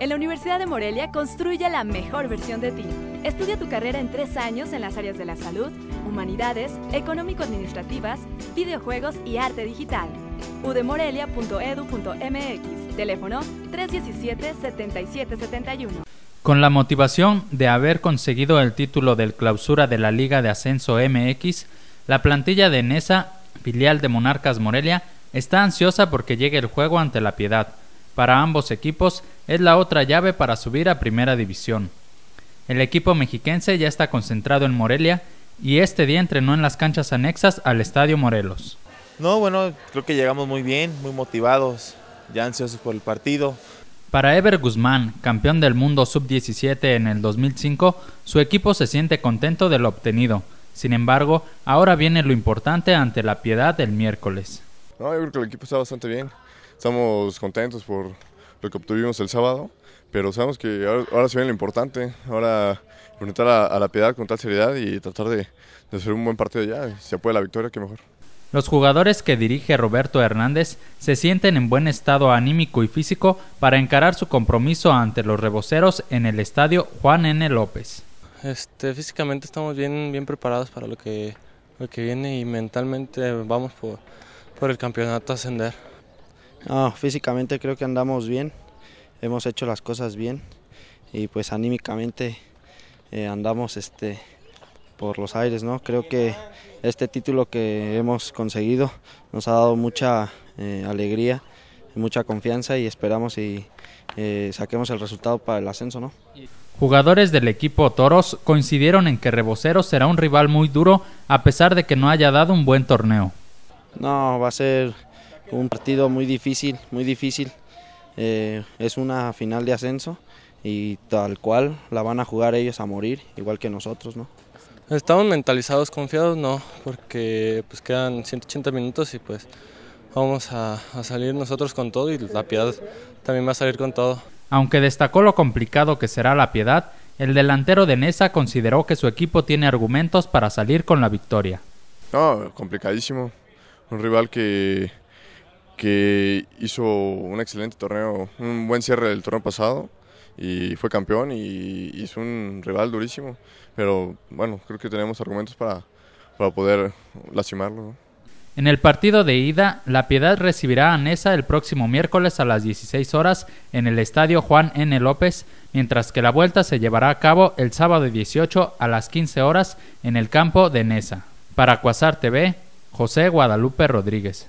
En la Universidad de Morelia construye la mejor versión de ti. Estudia tu carrera en tres años en las áreas de la salud, humanidades, económico-administrativas, videojuegos y arte digital. udemorelia.edu.mx, teléfono 317-7771. Con la motivación de haber conseguido el título del clausura de la Liga de Ascenso MX, la plantilla de Nesa, filial de Monarcas Morelia, está ansiosa porque llegue el juego ante la Piedad para ambos equipos es la otra llave para subir a Primera División. El equipo mexiquense ya está concentrado en Morelia y este día entrenó en las canchas anexas al Estadio Morelos. No, bueno, creo que llegamos muy bien, muy motivados, ya ansiosos por el partido. Para Ever Guzmán, campeón del mundo sub-17 en el 2005, su equipo se siente contento de lo obtenido. Sin embargo, ahora viene lo importante ante la piedad del miércoles. No, yo creo que el equipo está bastante bien estamos contentos por lo que obtuvimos el sábado, pero sabemos que ahora, se viene lo importante, ahora enfrentar a, la piedad con tal seriedad y tratar de, de hacer un buen partido ya, si se puede la victoria, qué mejor. Los jugadores que dirige Roberto Hernández se sienten en buen estado anímico y físico para encarar su compromiso ante los reboceros en el estadio Juan N. López. Este, físicamente estamos bien, bien preparados para lo que, lo que viene y mentalmente vamos por, por el campeonato a ascender. No, físicamente creo que andamos bien, hemos hecho las cosas bien y pues anímicamente eh, andamos este, por los aires, ¿no? Creo que este título que hemos conseguido nos ha dado mucha eh, alegría, mucha confianza y esperamos y eh, saquemos el resultado para el ascenso, ¿no? Jugadores del equipo Toros coincidieron en que Reboceros será un rival muy duro a pesar de que no haya dado un buen torneo. No, va a ser un partido muy difícil, muy difícil. Eh, es una final de ascenso y tal cual la van a jugar ellos a morir, igual que nosotros, ¿no? Estamos mentalizados, confiados, no, porque pues quedan 180 minutos y pues vamos a, a salir nosotros con todo y la piedad también va a salir con todo. Aunque destacó lo complicado que será la piedad, el delantero de Nesa consideró que su equipo tiene argumentos para salir con la victoria. No, complicadísimo. Un rival que que hizo un excelente torneo, un buen cierre del torneo pasado y fue campeón y hizo un rival durísimo. Pero bueno, creo que tenemos argumentos para, para poder lastimarlo. En el partido de ida, La Piedad recibirá a Nesa el próximo miércoles a las 16 horas en el estadio Juan N. López, mientras que la vuelta se llevará a cabo el sábado 18 a las 15 horas en el campo de Nesa. Para Cuasar TV, José Guadalupe Rodríguez.